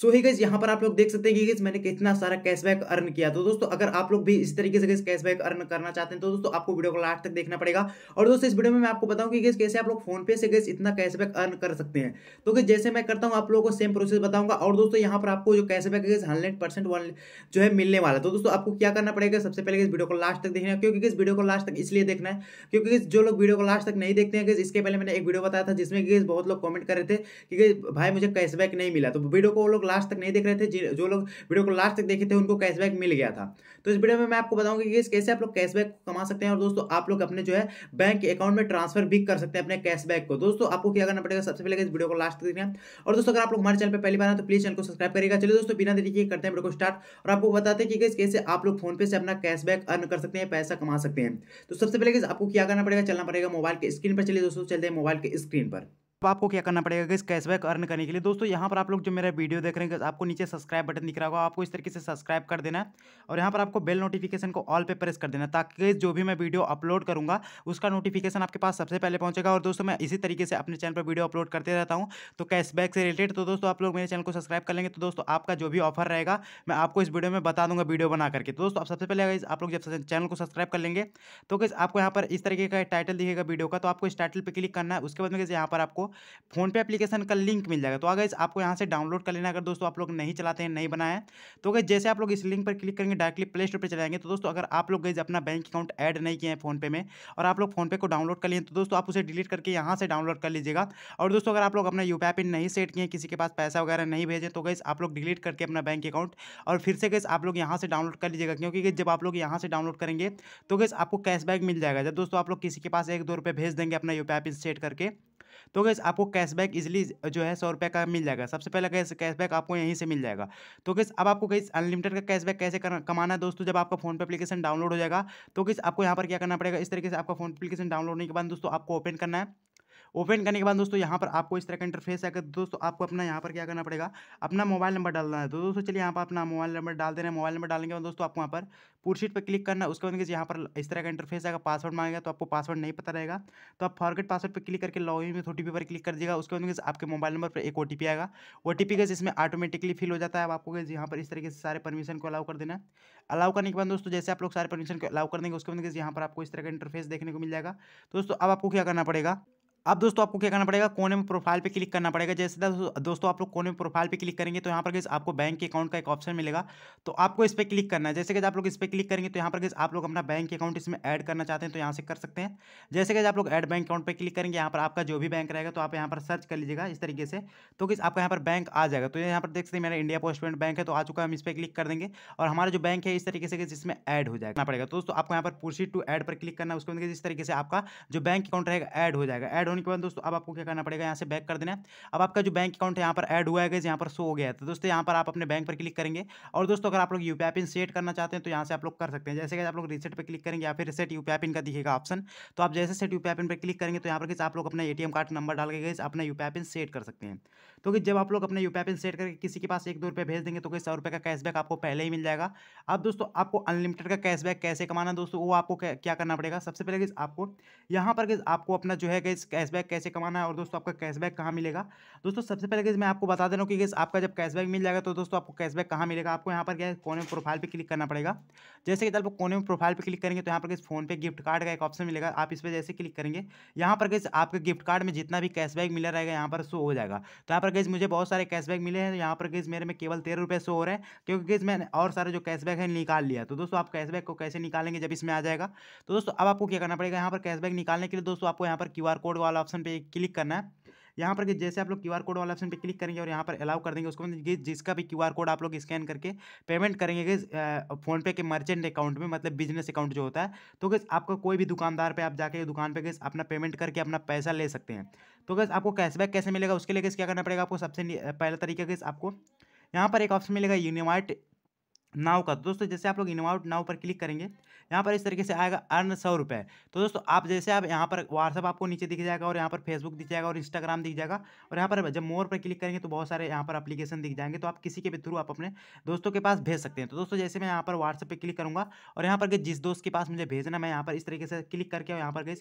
सो ही गई यहाँ पर आप लोग देख सकते हैं कि मैंने कितना सारा कैशबैक अर्न किया तो दोस्तों अगर आप लोग भी इस तरीके से कैशबैक अर्न करना चाहते हैं तो दोस्तों आपको वीडियो को लास्ट तक देखना पड़ेगा और दोस्तों इस वीडियो में मैं आपको बताऊँ कि कैसे आप लोग फोनपे से गैस इतना कैशबैक अर्न कर सकते हैं तो कि जैसे मैं करता हूँ आप लोगों को सेम प्रोसेस बताऊंगा और दोस्तों यहाँ पर आपको जो कैशबैक है हंड्रेड परसेंट जो है मिलने वाला तो दोस्तों आपको क्या करना पड़ेगा सबसे पहले इस वीडियो को लास्ट तक देखना क्योंकि इस वीडियो को लास्ट तक इसलिए देखना है क्योंकि जो लोग वीडियो को लास्ट तक नहीं देखते हैं इसके पहले मैंने एक वीडियो बताया था जिसमें कि बहुत लोग कॉमेंट कर रहे थे कि भाई मुझे कैशबैक नहीं मिला तो वीडियो को लोग लास्ट तक नहीं देख रहे थे जो लोग वीडियो को लास्ट तक देखे थे उनको कैशबैक मिल गया था तो इस वीडियो में मैं आपको बताऊंगा कि कैसे आप लोग कैशबैक कमा सकते हैं और दोस्तों आप लोग अपने जो है बैंक अकाउंट में ट्रांसफर भी कर सकते हैं अपने कैशबैक को दोस्तों आपको क्या करना पड़ेगा सबसे पहले इस वीडियो को लास्ट तक देखना और दोस्तों अगर आप लोग हमारे चैनल पर पहली बार तो प्लीज चैनल को सब्सक्राइब करेगा चलिए दोस्तों बिना देखिए करते हैं वीडियो को स्टार्ट और आपको बताते हैं कि कैसे आप लोग फोन पे से अपना कैशबैक अर्न कर सकते हैं पैसा कमा सकते हैं तो सबसे पहले आपको क्या करना पड़ेगा चलना पड़ेगा मोबाइल के स्क्रीन पर चलिए दोस्तों चलते हैं मोबाइल के स्क्रीन पर तो आपको क्या करना पड़ेगा गैस कैशबैक अर्न करने के लिए दोस्तों यहाँ पर आप लोग जो मेरा वीडियो देख रहे हैं आपको नीचे सब्सक्राइब बटन दिख रहा होगा आपको इस तरीके से सब्सक्राइब कर देना है और यहाँ पर आपको बेल नोटिफिकेशन को ऑल पे प्रेस कर देना ताकि जो भी मैं वीडियो अपलोड करूँगा उसका नोटिफिकेशन आपके पास सबसे पहले पहुँचेगा और दोस्तों मैं इसी तरीके से अपने चैनल पर वीडियो अपलोड करते रहता हूँ तो कैशबैक से रिलेटेड तो दोस्तों आप लोग मेरे चैनल को सब्सक्राइब कर लेंगे तो दोस्तों आपका जो भी ऑफर रहेगा मैं आपको इस वीडियो में बता दूंगा वीडियो बना करके तो दोस्तों आप सबसे पहले आप लोग जब चैनल को सब्सक्राइब कर लेंगे तो किस आपको यहाँ पर इस तरीके का टाइटल दिखेगा वीडियो का तो आपको इस टाइटल पर क्लिक करना है उसके बाद में यहाँ पर आपको फोनपे एप्लीकेशन का लिंक मिल जाएगा तो अगर आपको यहाँ से डाउनलोड कर लेना अगर दोस्तों आप लोग नहीं चलाते हैं नहीं बनाए तो अगर जैसे आप लोग इस लिंक पर क्लिक करेंगे डायरेक्टली प्ले स्टोर पर चलाएंगे तो दोस्तों अगर आप लोग गए अपना बैंक अकाउंट ऐड नहीं किए हैं फोनपे में और आप लोग फोनपे को डाउनलोड कर लिए तो दोस्तों आप उसे डिलीट करके यहाँ से डाउनलोड कर लीजिएगा और दोस्तों अगर आप लोग अपना यू पिन नहीं सेट किए किसी के पास पैसा वगैरह नहीं भेजे तो गए आप लोग डिलीट करके अपना बैंक अकाउंट और फिर से गए आप लोग यहाँ से डाउनलोड कर लीजिएगा क्योंकि जब आप लोग यहाँ से डाउनलोड करेंगे तो गए आपको कैशबैक मिल जाएगा जब दोस्तों आप लोग किसी के पास एक दो रुपये भेज देंगे अपना यू पिन सेट करके तो गैस आपको कैशबैक इजिली जो है सौ रुपये का मिल जाएगा सबसे पहले गैस कैशबैक आपको यहीं से मिल जाएगा तो गैस अब आपको गैस अनलिमिटेड का कैशबैक कैसे कमाना है दोस्तों जब आपका फोन पे अपलीकेशन डाउनलोड हो जाएगा तो गैस आपको यहाँ पर क्या करना पड़ेगा इस तरीके से आपका फोन अपलीकेशन डाउनलोड होने के बाद दोस्तों आपको ओपन करना है ओपन करने के बाद दोस्तों यहाँ पर आपको इस तरह का इंटरफेस आकर दोस्तों आपको अपना यहाँ पर क्या करना पड़ेगा अपना मोबाइल नंबर डालना है तो दोस्तों चलिए यहाँ पर अपना मोबाइल नंबर डाल देना मोबाइल नंबर डालने के बाद दोस्तों आपको यहाँ पर पुरशीट पर क्लिक करना उसके बाद यहाँ पर इस तरह का इंटरफेस आएगा पासवर्ड मांगेगा तो आपको पासवर्ड नहीं पता रहेगा तो आप फॉरगेट पासवर्ड पर क्लिक करके लॉग इन विथ ओटीपी पर क्लिक कर दिएगा उसके बाद आपके मोबाइल नंबर पर एक ओ आएगा ओटीपी का इसमें ऑटोमेटिकली फिल हो जाता है अब आपको यहाँ पर इस तरीके से सारे परमिशन को अलाउ कर देना है अलाउ करने के बाद दोस्तों जैसे आप लोग सारे परमिशन को अलाउ कर देंगे उसके बाद यहाँ पर आपको इस तरह का इंटरफेस देखने को मिल जाएगा दोस्तों अब आपको क्या करना पड़ेगा अब दोस्तों आपको क्या करना पड़ेगा कोने में प्रोफाइल पे क्लिक करना पड़ेगा जैसे दोस्तों आप लोग कोने में प्रोफाइल पे क्लिक करेंगे तो यहाँ पर आपको बैंक के अकाउंट का एक ऑप्शन मिलेगा तो आपको इस पर क्लिक करना है जैसे कि आप लोग इस पर क्लिक करेंगे तो यहाँ पर आप लोग अपना बैंक अकाउंट इसमें ऐड करना चाहते हैं तो यहाँ से कर सकते हैं जैसे कि आप लोग एड बैंक अकाउंट पर क्लिक करेंगे यहाँ पर आपका जो भी बैंक रहेगा तो आप यहाँ पर सर्च कर लीजिएगा इस तरीके से तो किस आपका यहाँ पर बैंक आ जाएगा तो यहाँ पर देख सकते हैं मेरा इंडिया पोस्ट पेमेंट बैंक है तो आ चुका है हम इस पर क्लिक कर देंगे और हमारा जो बैंक है इस तरीके से जिसमें ऐड हो जाएगा पड़ेगा दोस्तों आपको यहाँ पर पूछी टू एड पर क्लिक करना उसके बाद तरीके से आपका जो बैंक अकाउंट रहेगा ऐड हो जाएगा एड होने के बाद दोस्तों अब आपको क्या करना पड़ेगा यहाँ से बैक कर देना है अब आपका जो बैंक अकाउंट है यहाँ पर ऐड हुआ है यहाँ पर शो हो गया तो दोस्तों यहाँ पर आप अपने बैंक पर क्लिक करेंगे और दोस्तों अगर आप लोग यू पिन सेट करना चाहते हैं तो यहाँ से आप लोग कर सकते हैं जैसे कि आप लोग रिसेट पर क्लिक करेंगे या फिर रिसेट यू पिन का दिखेगा ऑप्शन तो आप जैसे सेट यू पिन पर क्लिक करेंगे तो यहाँ पर किसी आप लोग अपना ए कार्ड नंबर डाल के गए अपना यू पिन सेट कर सकते हैं तो कि जब आप लोग अपना यू पिन सेट करके किसी के पास एक दो रुपये भेज देंगे तो कोई सौ रुपये का कैशबैक आपको पहले ही मिल जाएगा अब दोस्तों आपको अनलिमिटेड का कैशबैक कैसे कमाना दोस्तों वो आपको क्या करना पड़ेगा सबसे पहले आपको यहाँ पर आपको अपना जो है कैशबैक कैसे कमाना है और दोस्तों आपका कैशबैक कहाँ मिलेगा दोस्तों सबसे पहले गैस मैं आपको बता दे रहा हूँ कि गैस आपका जब कैशबैक मिल जाएगा तो दोस्तों आपको कैशबैक कहाँ मिलेगा आपको यहाँ पर गैस कोने में प्रोफाइल पर क्लिक करना पड़ेगा जैसे कि आपको कोने में प्रोफाइल पर क्लिक करेंगे तो यहाँ पर guys PhonePe gift card का एक ऑप्शन मिलेगा आप इस पर जैसे क्लिक करेंगे यहाँ पर गैस आपके गिफ्ट कार्ड में जितना भी कैशबैक मिला रहेगा यहाँ पर शो हो जाएगा तो यहाँ पर गैस मुझे बहुत सारे कैशबैक मिले हैं यहाँ पर गैस मेरे में केवल तेरह रुपये शो हो रहे हैं क्योंकि गैस मैंने और सारे जो कैशबैक है निकाल लिया तो दोस्तों आप कैशबैक को कैसे निकालेंगे जब इसमें आ जाएगा तो दोस्तों अब आपको क्या करना पड़ेगा यहाँ पर कैशबैक निकालने के लिए दोस्तों आपको यहाँ पर क्यू कोड वाला ऑप्शन पे क्लिक करना है यहाँ पर कि जैसे आप लोग क्यूआर कोड वाला ऑप्शन पे क्लिक करेंगे और यहाँ पर अलाउ कर देंगे उसको मतलब जिसका भी क्यूआर कोड आप लोग स्कैन करके पेमेंट करेंगे फोन पे के मर्चेंट अकाउंट में मतलब बिजनेस अकाउंट जो होता है तो गैस आपका कोई भी दुकानदार पे आप जाके दुकान पे गैस अपना पेमेंट करके अपना पैसा ले सकते हैं तो गैस आपको कैशबैक कैसे मिलेगा उसके लिए गैस क्या करना पड़ेगा आपको सबसे पहला तरीका गैस आपको यहाँ पर एक ऑप्शन मिलेगा यूनिवाइट नाव का तो दोस्तों जैसे आप लोग इनवाउट नाव पर क्लिक करेंगे यहाँ पर इस तरीके से आएगा अर्न सौ रुपये तो दोस्तों आप जैसे आप यहाँ पर व्हाट्सअप आपको नीचे दिख जाएगा और यहाँ पर फेसबुक दिख जाएगा और इंस्टाग्राम दिख जाएगा और यहाँ पर जब मोर पर क्लिक करेंगे तो बहुत सारे यहाँ पर अपलीकेशन दिख जाएंगे तो आप किसी के भी थ्रू आप अपने दोस्तों के पास भेज सकते हैं तो दोस्तों जैसे मैं यहाँ पर व्हाट्सअप पर क्लिक करूँगा और यहाँ पर जिस दोस्त के पास मुझे भेजना मैं यहाँ पर इस तरीके से क्लिक करके और यहाँ पर गई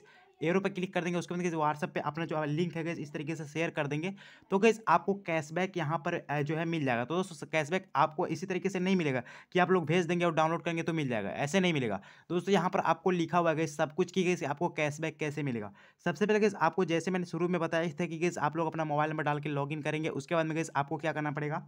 एरो पर क्लिक कर देंगे उसके बाद व्हाट्सअप पर अपना जो लिंक है इस तरीके से शेयर कर देंगे तो गैस आपको कैशबैक यहाँ पर जो है मिल जाएगा तो दोस्तों कैशबैक आपको इसी तरीके से नहीं मिलेगा कि आप लोग भेज देंगे और डाउनलोड करेंगे तो मिल जाएगा ऐसे नहीं मिलेगा दोस्तों यहाँ पर आपको लिखा हुआ है सब कुछ की गई आपको कैशबैक कैसे मिलेगा सबसे पहले गैस आपको जैसे मैंने शुरू में बताया था कि गैस आप लोग अपना मोबाइल नंबर डाल के लॉग करेंगे उसके बाद में गैस आपको क्या करना पड़ेगा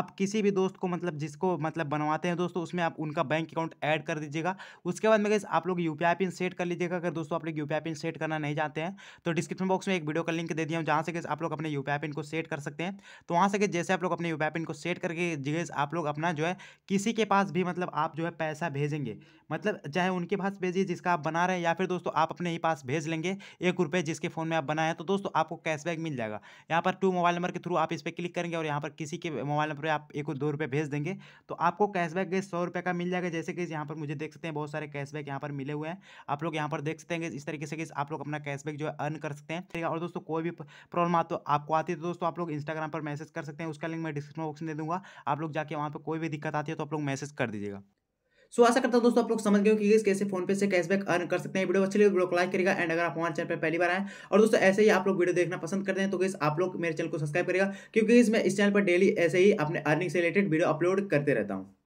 आप किसी भी दोस्त को मतलब जिसको मतलब बनवाते हैं दोस्तों उसमें आप उनका बैंक अकाउंट ऐड कर दीजिएगा उसके बाद में गैस आप लोग यू पिन सेट कर लीजिएगा अगर दोस्तों आप लोग यू पिन सेट करना नहीं जानते हैं तो डिस्क्रिप्शन बॉक्स में एक वीडियो का लिंक दे दिया हूँ जहाँ से गैस आप लोग अपने यू पिन को सेट कर सकते हैं तो वहाँ से गैस जैसे आप लोग अपने यू पिन को सेट करके गैस आप लोग अपना जो है किसी किसी के पास भी मतलब आप जो है पैसा भेजेंगे मतलब चाहे उनके पास भेजिए जिसका आप बना रहे हैं या फिर दोस्तों आप अपने ही पास भेज लेंगे एक रुपये जिसके फ़ोन में आप बनाए तो दोस्तों आपको कैशबैक मिल जाएगा यहाँ पर टू मोबाइल नंबर के थ्रू आप इस पर क्लिक करेंगे और यहाँ पर किसी के मोबाइल नंबर पर आप एक दो रुपये भेज देंगे तो आपको कैशबैक सौ रुपये का मिल जाएगा जैसे कि यहाँ पर मुझे देख सकते हैं बहुत सारे कैशबैक यहाँ पर मिले हुए हैं आप लोग यहाँ पर देख सकते हैं इस तरीके से आप लोग अपना कैशबैक जो है अर्न कर सकते हैं ठीक है और दोस्तों कोई भी प्रॉब्लम आ तो आपको आती है तो दोस्तों आप लोग इंस्टाग्राम पर मैसेज कर सकते हैं उसका लिंक मैं डिस्क्रिप्शन बॉक्स में दे दूंगा आप लोग जाके वहाँ पर कोई भी दिक्कत आती है तो आप लोग लोग मैसेज कर दीजिएगा सो आशा करता हूँ दोस्तों आप लोग समझ गए कि इस कैसे फोन पे से कैशबैक अर्न कर सकते हैं वीडियो अच्छी लगी वीडियो तो को लाइक करेगा एंड अगर आप हमारे चैनल पर पहली बार आए और दोस्तों ऐसे ही आप लोग वीडियो देखना पसंद करते हैं तो गैस आप लोग मेरे चैनल को सब्सक्राइब करेगा क्योंकि इस मैं इस चैनल पर डेली ऐसे ही अपने अर्निंग से रिलेटेड वीडियो अपलोड करते रहता हूँ